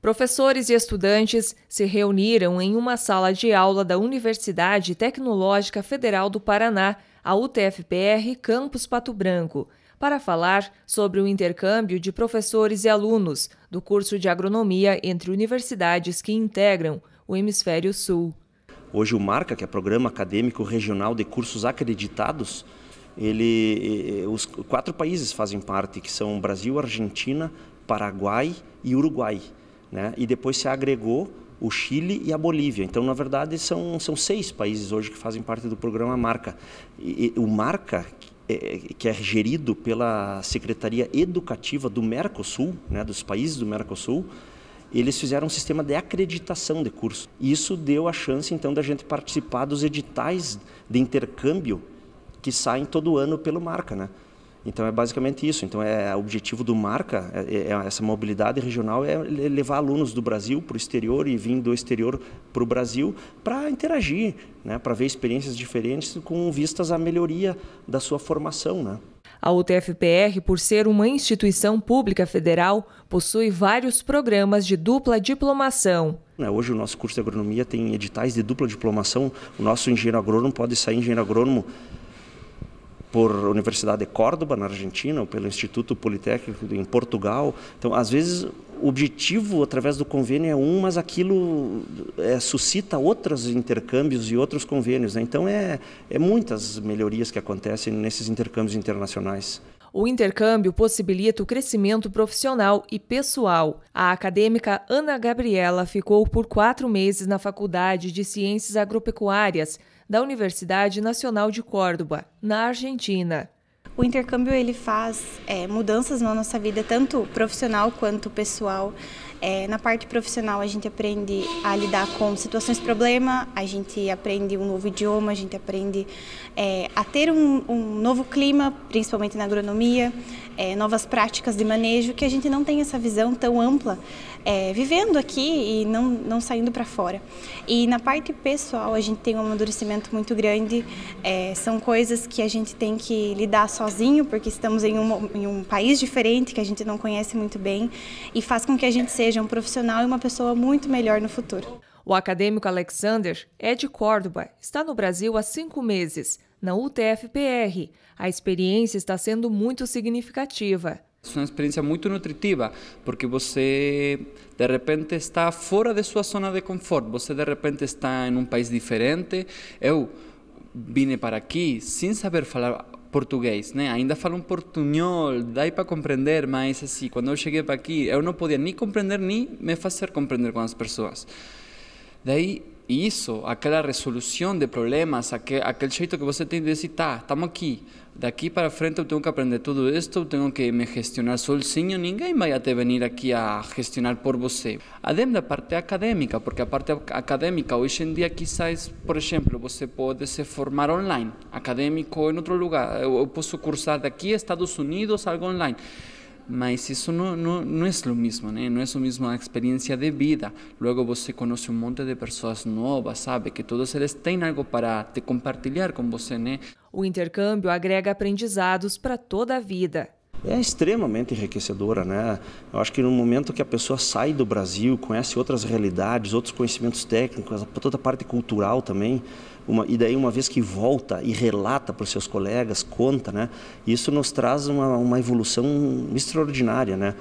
Professores e estudantes se reuniram em uma sala de aula da Universidade Tecnológica Federal do Paraná, a UTFPR Campus Pato Branco, para falar sobre o intercâmbio de professores e alunos do curso de agronomia entre universidades que integram o Hemisfério Sul. Hoje o Marca, que é o Programa Acadêmico Regional de Cursos Acreditados, ele, eh, os quatro países fazem parte, que são Brasil, Argentina, Paraguai e Uruguai né? e depois se agregou o Chile e a Bolívia. Então, na verdade, são, são seis países hoje que fazem parte do programa Marca. E, e, o Marca, é, que é gerido pela Secretaria Educativa do Mercosul, né, dos países do Mercosul, eles fizeram um sistema de acreditação de curso. E isso deu a chance, então, da gente participar dos editais de intercâmbio que saem todo ano pelo Marca, né? Então é basicamente isso. Então é o objetivo do Marca, é, é, é essa mobilidade regional é levar alunos do Brasil para o exterior e vir do exterior para o Brasil para interagir, né, para ver experiências diferentes com vistas à melhoria da sua formação, né? A UTFPR, por ser uma instituição pública federal, possui vários programas de dupla diplomação. Né, hoje o nosso curso de agronomia tem editais de dupla diplomação. O nosso engenheiro agrônomo pode sair engenheiro agrônomo por Universidade de Córdoba, na Argentina, ou pelo Instituto Politécnico em Portugal. Então, às vezes, o objetivo através do convênio é um, mas aquilo é, suscita outros intercâmbios e outros convênios. Né? Então, é, é muitas melhorias que acontecem nesses intercâmbios internacionais. O intercâmbio possibilita o crescimento profissional e pessoal. A acadêmica Ana Gabriela ficou por quatro meses na Faculdade de Ciências Agropecuárias da Universidade Nacional de Córdoba, na Argentina. O intercâmbio ele faz é, mudanças na nossa vida, tanto profissional quanto pessoal. É, na parte profissional, a gente aprende a lidar com situações problema, a gente aprende um novo idioma, a gente aprende é, a ter um, um, novo clima, principalmente na agronomia, é, novas práticas de manejo, que a gente não tem essa visão tão ampla, é, vivendo aqui e não, não saindo para fora. E na parte pessoal, a gente tem um amadurecimento muito grande, é, são coisas que a gente tem que lidar sozinho, porque estamos em um, em um país diferente que a gente não conhece muito bem, e faz com que a gente seja um profissional e uma pessoa muito melhor no futuro. O acadêmico Alexander é de Córdoba, está no Brasil há cinco meses, na UTFPR. A experiência está sendo muito significativa. É uma experiência muito nutritiva, porque você de repente está fora de sua zona de conforto, você de repente está em um país diferente. Eu vim para aqui sem saber falar português, né? Ainda um portunhol, dá para compreender, mas assim, quando eu cheguei para aqui, eu não podia nem compreender nem me fazer compreender com as pessoas. Daí eso, aquella resolución de problemas, aquel aquel jeito que você tiene de decir, está, estamos de aquí para frente tengo que aprender todo esto, tengo que me gestionar sozinho, ninguém vaya a venir aquí a gestionar por você. Eh". de la parte académica, porque la parte académica hoy en día quizás, por ejemplo, vos puede se eh, formar online, académico en otro lugar, eh, o puedo cursar de aquí Estados Unidos, algo online. mas isso não, não, não é o mesmo, né? Não é o mesmo a experiência de vida. Logo você conhece um monte de pessoas novas, sabe que todos eles têm algo para te compartilhar com você, né? O intercâmbio agrega aprendizados para toda a vida é extremamente enriquecedora, né? Eu acho que no momento que a pessoa sai do Brasil, conhece outras realidades, outros conhecimentos técnicos, toda a parte cultural também, uma, e daí uma vez que volta e relata para os seus colegas, conta, né? Isso nos traz uma, uma evolução extraordinária, né?